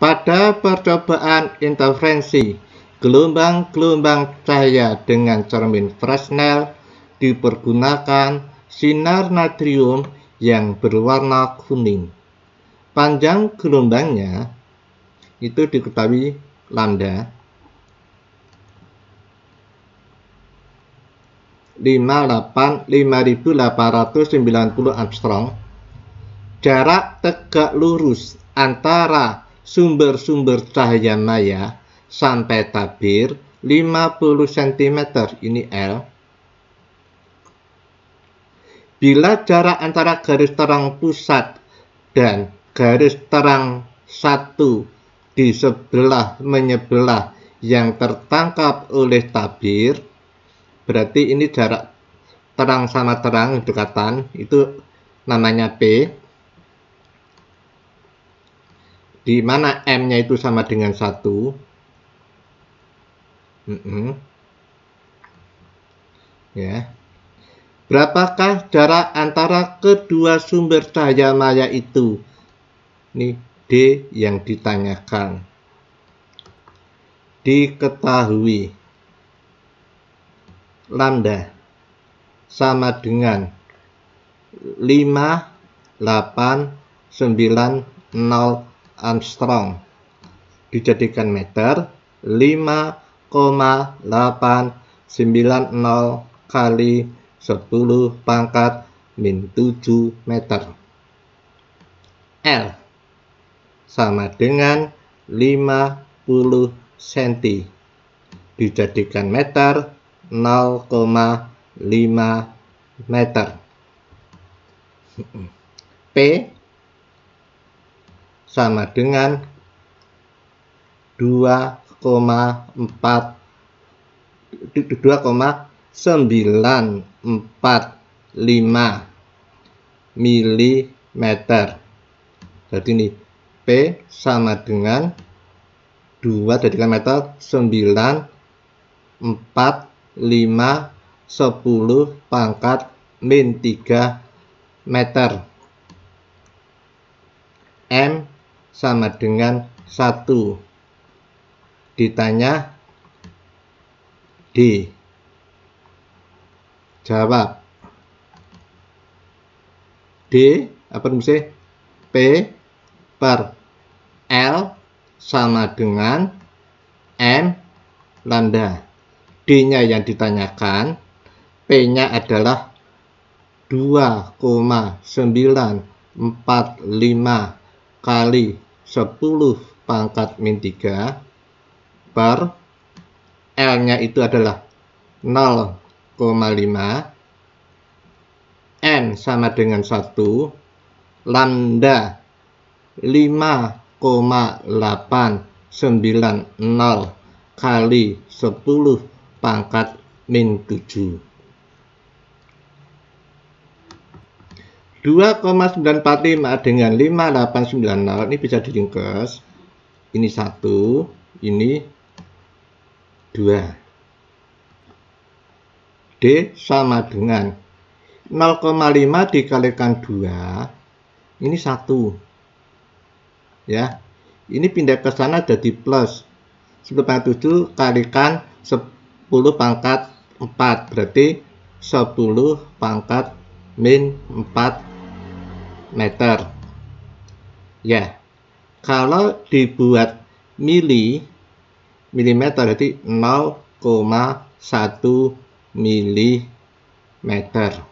Pada percobaan intervensi gelombang-gelombang cahaya dengan cermin Fresnel dipergunakan sinar natrium yang berwarna kuning. Panjang gelombangnya itu diketahui lambda 585.890 5890 Jarak tegak lurus antara sumber-sumber cahaya maya sampai tabir 50 cm ini L. Bila jarak antara garis terang pusat dan garis terang satu di sebelah menyebelah yang tertangkap oleh tabir, berarti ini jarak terang sama terang dekatan itu namanya P di mana M-nya itu sama dengan 1. Mm -hmm. Ya. Berapakah jarak antara kedua sumber cahaya maya itu? Ini D yang ditanyakan. Diketahui. Lambda sama dengan 5, 8, 9, 0, Armstrong dijadikan meter 5,890 kali 10 pangkat min 7 meter. L sama dengan 50 cm dijadikan meter 0,5 meter. P sama dengan 2,4 2,945 mm. Jadi ini P sama dengan 2 jadikan meter 9 4 5 10 pangkat min 3 meter. M sama dengan 1 ditanya D jawab D apa misalnya P per L sama dengan m lambda D-nya yang ditanyakan P-nya adalah 2,945 kali 10 pangkat min 3 per L-nya itu adalah 0,5 N sama dengan 1 lambda 5,890 kali 10 pangkat min 7 2,945 dengan 5890 ini bisa diringkas. Ini 1, ini 2. D sama dengan 0,5 dikalikan 2 ini 1. Ya. Ini pindah ke sana jadi plus 10.7 kalikan 10 pangkat 4 berarti 10 pangkat min 4 meter. Ya, kalau dibuat mili, milimeter berarti 0,1 milimeter.